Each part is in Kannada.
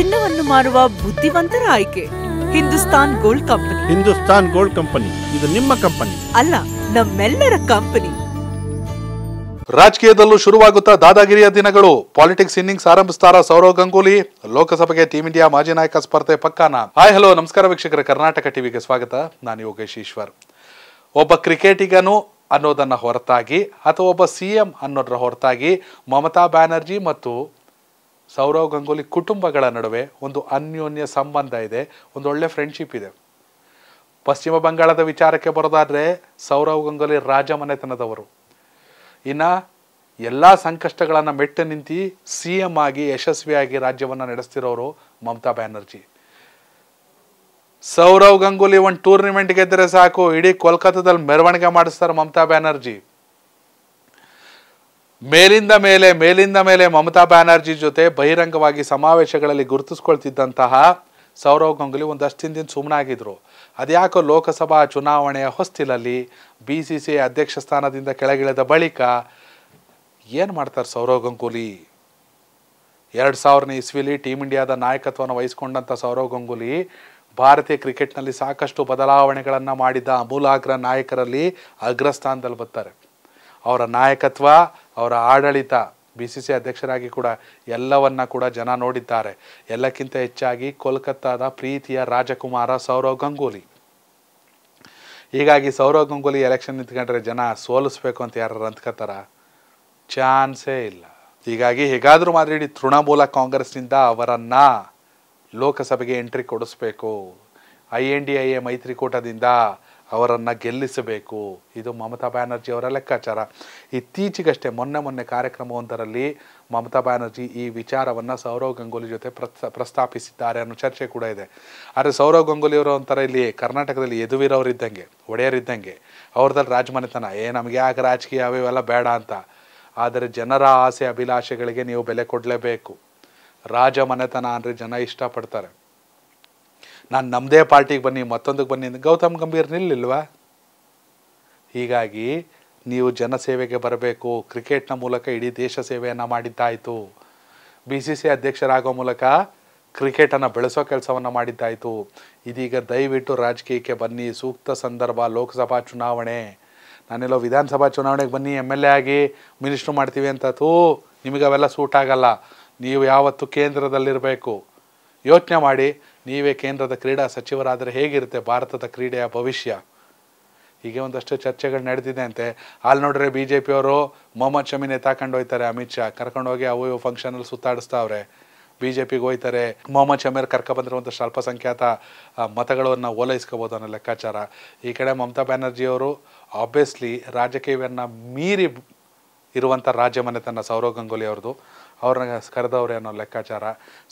ಚಿನ್ನವನ್ನು ಮಾರುವ ಬುದ್ಧಿವಂತರ ಆಯ್ಕೆ Hindustan gold company Hindustan gold company ಇದು ನಿಮ್ಮ ಕಂಪನಿ ಅಲ್ಲ ನಮ್ಮೆಲ್ಲರ ಕಂಪನಿ ರಾಜಕೀಯದಲ್ಲೂ ಶುರುವಾಗುತ್ತಾ ದಾದಾಗಿರಿಯ ದಿನಗಳು ಪಾಲಿಟಿಕ್ಸ್ ಇನ್ನಿಂಗ್ಸ್ ಆರಂಭಿಸ್ತಾರ ಸೌರವ್ ಗಂಗೂಲಿ ಲೋಕಸಭೆಗೆ ಟೀಮ್ ಇಂಡಿಯಾ ಮಾಜಿ ನಾಯಕ ಸ್ಪರ್ಧೆ ಪಕ್ಕಾನ ಹಾಯ್ ಹಲೋ ನಮಸ್ಕಾರ ವೀಕ್ಷಕರ ಕರ್ನಾಟಕ ಟಿವಿಗೆ ಸ್ವಾಗತ ನಾನು ಯೋಗೇಶ್ ಈಶ್ವರ್ ಒಬ್ಬ ಕ್ರಿಕೆಟಿಗನು ಅನ್ನೋದನ್ನ ಹೊರತಾಗಿ ಅಥವಾ ಒಬ್ಬ ಸಿಎಂ ಅನ್ನೋದ್ರ ಹೊರತಾಗಿ ಮಮತಾ ಬ್ಯಾನರ್ಜಿ ಮತ್ತು ಸೌರವ್ ಗಂಗೂಲಿ ಕುಟುಂಬಗಳ ನಡುವೆ ಒಂದು ಅನ್ಯೋನ್ಯ ಸಂಬಂಧ ಇದೆ ಒಂದು ಒಳ್ಳೆ ಫ್ರೆಂಡ್ಶಿಪ್ ಇದೆ ಪಶ್ಚಿಮ ಬಂಗಾಳದ ವಿಚಾರಕ್ಕೆ ಬರೋದಾದರೆ ಸೌರವ್ ಗಂಗೂಲಿ ರಾಜ ಮನೆತನದವರು ಇನ್ನು ಎಲ್ಲ ಸಂಕಷ್ಟಗಳನ್ನು ಮೆಟ್ಟು ನಿಂತು ಸಿ ಎಮ್ ಆಗಿ ಯಶಸ್ವಿಯಾಗಿ ರಾಜ್ಯವನ್ನು ನಡೆಸ್ತಿರೋರು ಮಮತಾ ಬ್ಯಾನರ್ಜಿ ಸೌರವ್ ಗಂಗೂಲಿ ಒಂದು ಟೂರ್ನಿಮೆಂಟ್ ಗೆದ್ದರೆ ಸಾಕು ಇಡೀ ಕೋಲ್ಕತ್ತಾದಲ್ಲಿ ಮೆರವಣಿಗೆ ಮಾಡಿಸ್ತಾರೆ ಮಮತಾ ಬ್ಯಾನರ್ಜಿ ಮೇಲಿಂದ ಮೇಲೆ ಮೇಲಿಂದ ಮೇಲೆ ಮಮತಾ ಬ್ಯಾನರ್ಜಿ ಜೊತೆ ಬಹಿರಂಗವಾಗಿ ಸಮಾವೇಶಗಳಲ್ಲಿ ಗುರುತಿಸ್ಕೊಳ್ತಿದ್ದಂತಹ ಸೌರವ್ ಗಂಗೂಲಿ ಒಂದಷ್ಟು ಹಿಂದಿನ ಸುಮ್ಮನಾಗಿದ್ರು ಅದ್ಯಾಕೋ ಲೋಕಸಭಾ ಚುನಾವಣೆಯ ಹೊಸ್ತಿಲಲ್ಲಿ ಬಿ ಸಿ ಸಿ ಅಧ್ಯಕ್ಷ ಸ್ಥಾನದಿಂದ ಕೆಳಗಿಳಿದ ಬಳಿಕ ಏನು ಮಾಡ್ತಾರೆ ಸೌರವ್ ಗಂಗೂಲಿ ಎರಡು ಸಾವಿರನೇ ಇಸ್ವಿಲಿ ಟೀಮ್ ಇಂಡಿಯಾದ ನಾಯಕತ್ವವನ್ನು ವಹಿಸ್ಕೊಂಡಂಥ ಸೌರವ್ ಗಂಗೂಲಿ ಭಾರತೀಯ ಕ್ರಿಕೆಟ್ನಲ್ಲಿ ಸಾಕಷ್ಟು ಬದಲಾವಣೆಗಳನ್ನು ಮಾಡಿದ ಅಮೂಲಾಗ್ರ ನಾಯಕರಲ್ಲಿ ಅಗ್ರಸ್ಥಾನದಲ್ಲಿ ಬರ್ತಾರೆ ಅವರ ನಾಯಕತ್ವ ಅವರ ಆಡಳಿತ ಬಿ ಸಿ ಸಿ ಅಧ್ಯಕ್ಷರಾಗಿ ಕೂಡ ಎಲ್ಲವನ್ನ ಕೂಡ ಜನ ನೋಡಿದ್ದಾರೆ ಎಲ್ಲಕ್ಕಿಂತ ಹೆಚ್ಚಾಗಿ ಕೋಲ್ಕತ್ತಾದ ಪ್ರೀತಿಯ ರಾಜಕುಮಾರ ಸೌರವ್ ಗಂಗೂಲಿ ಹೀಗಾಗಿ ಸೌರವ್ ಗಂಗೂಲಿ ಎಲೆಕ್ಷನ್ ನಿಂತ್ಕೊಂಡ್ರೆ ಜನ ಸೋಲಿಸ್ಬೇಕು ಅಂತ ಯಾರು ಅಂತ್ಕೋತಾರ ಚಾನ್ಸೇ ಇಲ್ಲ ಹೀಗಾಗಿ ಹೇಗಾದರೂ ಇಡೀ ತೃಣಮೂಲ ಕಾಂಗ್ರೆಸ್ನಿಂದ ಅವರನ್ನ ಲೋಕಸಭೆಗೆ ಎಂಟ್ರಿ ಕೊಡಿಸ್ಬೇಕು I N D I A ಮೈತ್ರಿಕೂಟದಿಂದ ಅವರನ್ನು ಗೆಲ್ಲಿಸಬೇಕು ಇದು ಮಮತಾ ಬ್ಯಾನರ್ಜಿ ಅವರ ಲೆಕ್ಕಾಚಾರ ಇತ್ತೀಚೆಗಷ್ಟೇ ಮೊನ್ನೆ ಮೊನ್ನೆ ಕಾರ್ಯಕ್ರಮವೊಂದರಲ್ಲಿ ಮಮತಾ ಬ್ಯಾನರ್ಜಿ ಈ ವಿಚಾರವನ್ನು ಸೌರವ್ ಗಂಗೂಲಿ ಜೊತೆ ಪ್ರಸ್ತಾಪಿಸಿದ್ದಾರೆ ಅನ್ನೋ ಚರ್ಚೆ ಕೂಡ ಇದೆ ಆದರೆ ಸೌರವ್ ಗಂಗೂಲಿ ಅವರು ಒಂಥರ ಇಲ್ಲಿ ಕರ್ನಾಟಕದಲ್ಲಿ ಇದ್ದಂಗೆ ಒಡೆಯರಿದ್ದಂಗೆ ರಾಜ ರಾಜಮನೆತನ ಏ ನಮಗೆ ಯಾಕೆ ರಾಜಕೀಯ ಅವೆಲ್ಲ ಬೇಡ ಅಂತ ಆದರೆ ಜನರ ಆಸೆ ಅಭಿಲಾಷೆಗಳಿಗೆ ನೀವು ಬೆಲೆ ಕೊಡಲೇಬೇಕು ರಾಜ ಮನೆತನ ಅಂದರೆ ಜನ ಇಷ್ಟಪಡ್ತಾರೆ ನಾನು ನಮ್ಮದೇ ಪಾರ್ಟಿಗೆ ಬನ್ನಿ ಮತ್ತೊಂದಕ್ಕೆ ಬನ್ನಿ ಗೌತಮ್ ಗಂಭೀರ್ ನಿಲ್ಲಿಲ್ವಾ ಹೀಗಾಗಿ ನೀವು ಜನಸೇವೆಗೆ ಬರಬೇಕು ಕ್ರಿಕೆಟ್ನ ಮೂಲಕ ಇಡೀ ದೇಶ ಸೇವೆಯನ್ನು ಮಾಡಿದ್ದಾಯಿತು ಬಿ ಸಿ ಸಿ ಅಧ್ಯಕ್ಷರಾಗೋ ಮೂಲಕ ಕ್ರಿಕೆಟನ್ನು ಬೆಳೆಸೋ ಕೆಲಸವನ್ನು ಮಾಡಿದ್ದಾಯಿತು ಇದೀಗ ದಯವಿಟ್ಟು ರಾಜಕೀಯಕ್ಕೆ ಬನ್ನಿ ಸೂಕ್ತ ಸಂದರ್ಭ ಲೋಕಸಭಾ ಚುನಾವಣೆ ನಾನೆಲ್ಲೋ ವಿಧಾನಸಭಾ ಚುನಾವಣೆಗೆ ಬನ್ನಿ ಎಮ್ ಎಲ್ ಎ ಆಗಿ ಮಿನಿಸ್ಟ್ರು ಮಾಡ್ತೀವಿ ಅಂತ ತೂ ನಿಮಗೆ ಅವೆಲ್ಲ ಸೂಟ್ ಆಗಲ್ಲ ನೀವು ಯಾವತ್ತು ಕೇಂದ್ರದಲ್ಲಿರಬೇಕು ಯೋಚನೆ ಮಾಡಿ ನೀವೇ ಕೇಂದ್ರದ ಕ್ರೀಡಾ ಸಚಿವರಾದರೆ ಹೇಗಿರುತ್ತೆ ಭಾರತದ ಕ್ರೀಡೆಯ ಭವಿಷ್ಯ ಹೀಗೆ ಒಂದಷ್ಟು ಚರ್ಚೆಗಳು ನಡೆದಿದೆ ಅಂತೆ ಅಲ್ಲಿ ನೋಡ್ರೆ ಬಿ ಜೆ ಪಿಯವರು ಮೊಹಮ್ಮದ್ ಶಮಿನೇ ತಾಕೊಂಡು ಹೋಯ್ತಾರೆ ಅಮಿತ್ ಶಾ ಕರ್ಕೊಂಡೋಗಿ ಅವು ಇವು ಫಂಕ್ಷನಲ್ಲಿ ಸುತ್ತಾಡಿಸ್ತಾವ್ರೆ ಬಿ ಜೆ ಪಿಗೆ ಹೋಯ್ತಾರೆ ಮೊಹಮ್ಮದ್ ಶಮೀರ್ ಕರ್ಕ ಬಂದಿರುವಂಥಷ್ಟು ಅಲ್ಪಸಂಖ್ಯಾತ ಮತಗಳನ್ನು ಓಲೈಸ್ಕೋಬೋದು ಅನ್ನೋ ಲೆಕ್ಕಾಚಾರ ಈ ಕಡೆ ಮಮತಾ ಬ್ಯಾನರ್ಜಿಯವರು ಆಬ್ವಿಯಸ್ಲಿ ರಾಜಕೀಯವನ್ನು ಮೀರಿ ಇರುವಂಥ ರಾಜ್ಯ ಮನೆತನ ಸೌರವ್ ಗಂಗೂಲಿ ಅವ್ರದ್ದು ಅವ್ರನ್ನ ಕರೆದವ್ರೆ ಅನ್ನೋ ಲೆಕ್ಕಾಚಾರ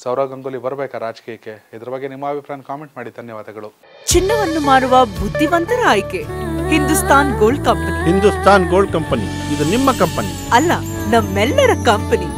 ಸೌರವ್ ಗಂಗೂಲಿ ಬರಬೇಕಾ ರಾಜಕೀಯಕ್ಕೆ ಇದ್ರ ಬಗ್ಗೆ ನಿಮ್ಮ ಅಭಿಪ್ರಾಯ ಕಾಮೆಂಟ್ ಮಾಡಿ ಧನ್ಯವಾದಗಳು ಚಿನ್ನವನ್ನು ಮಾರುವ ಬುದ್ಧಿವಂತರ ಆಯ್ಕೆ Hindustan gold company Hindustan gold company ಇದು ನಿಮ್ಮ ಕಂಪನಿ ಅಲ್ಲ ನಮ್ಮೆಲ್ಲರ ಕಂಪನಿ